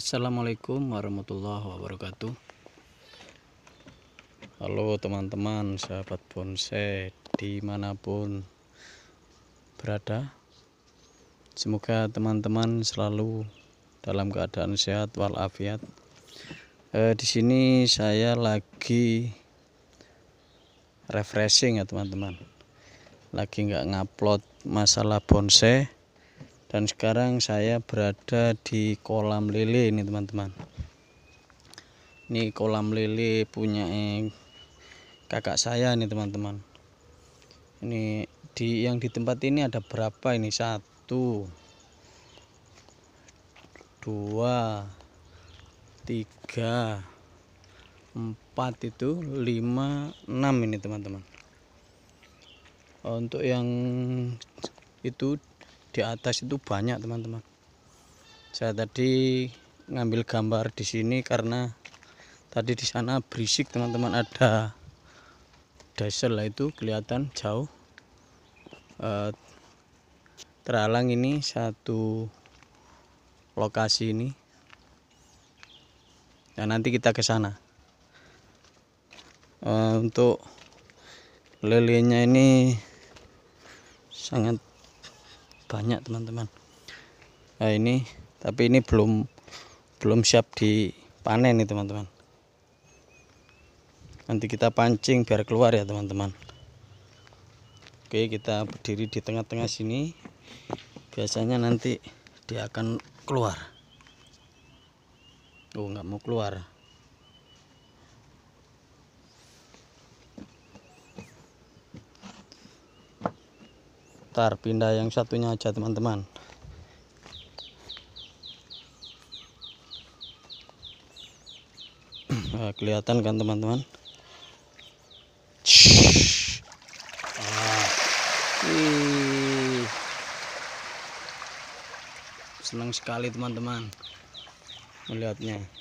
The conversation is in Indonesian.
Assalamualaikum warahmatullahi wabarakatuh Halo teman-teman sahabat bonsai dimanapun berada Semoga teman-teman selalu dalam keadaan sehat walafiat e, Di sini saya lagi refreshing ya teman-teman Lagi nggak ngupload masalah bonsai dan sekarang saya berada di kolam lele ini teman-teman ini kolam lele punya eh, kakak saya ini teman-teman ini di yang di tempat ini ada berapa ini satu dua tiga empat itu lima enam ini teman-teman untuk yang itu di atas itu banyak teman-teman saya tadi ngambil gambar di sini karena tadi di sana berisik teman-teman ada diesel lah itu kelihatan jauh e, teralang ini satu lokasi ini Dan nah, nanti kita ke sana eh, untuk lelenya ini sangat banyak teman-teman nah ini tapi ini belum belum siap dipanen nih teman-teman nanti kita pancing biar keluar ya teman-teman oke kita berdiri di tengah-tengah sini biasanya nanti dia akan keluar oh nggak mau keluar Tar pindah yang satunya aja teman-teman. Nah, kelihatan kan teman-teman? Nah, senang sekali teman-teman melihatnya.